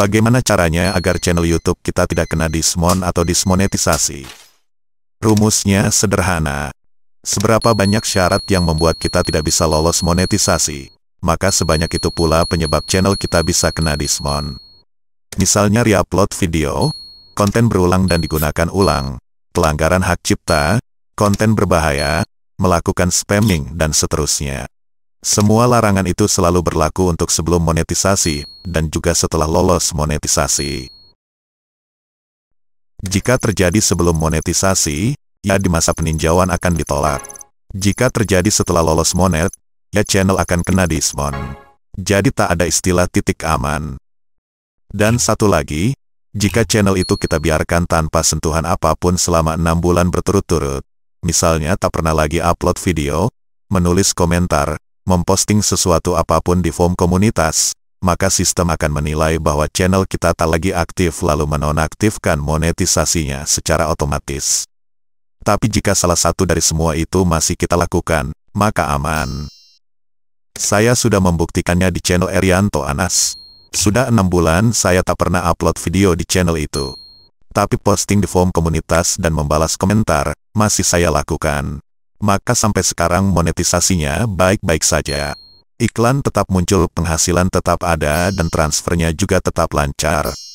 Bagaimana caranya agar channel YouTube kita tidak kena dismon atau dismonetisasi? Rumusnya sederhana. Seberapa banyak syarat yang membuat kita tidak bisa lolos monetisasi, maka sebanyak itu pula penyebab channel kita bisa kena dismon. Misalnya reupload video, konten berulang dan digunakan ulang, pelanggaran hak cipta, konten berbahaya, melakukan spamming, dan seterusnya. Semua larangan itu selalu berlaku untuk sebelum monetisasi dan juga setelah lolos monetisasi. Jika terjadi sebelum monetisasi, ya di masa peninjauan akan ditolak. Jika terjadi setelah lolos monet, ya channel akan kena dismon. Jadi tak ada istilah titik aman. Dan satu lagi, jika channel itu kita biarkan tanpa sentuhan apapun selama enam bulan berturut-turut, misalnya tak pernah lagi upload video, menulis komentar, memposting sesuatu apapun di form komunitas, maka sistem akan menilai bahwa channel kita tak lagi aktif lalu menonaktifkan monetisasinya secara otomatis. Tapi jika salah satu dari semua itu masih kita lakukan, maka aman. Saya sudah membuktikannya di channel Erianto Anas. Sudah enam bulan saya tak pernah upload video di channel itu. Tapi posting di forum komunitas dan membalas komentar, masih saya lakukan maka sampai sekarang monetisasinya baik-baik saja. Iklan tetap muncul, penghasilan tetap ada, dan transfernya juga tetap lancar.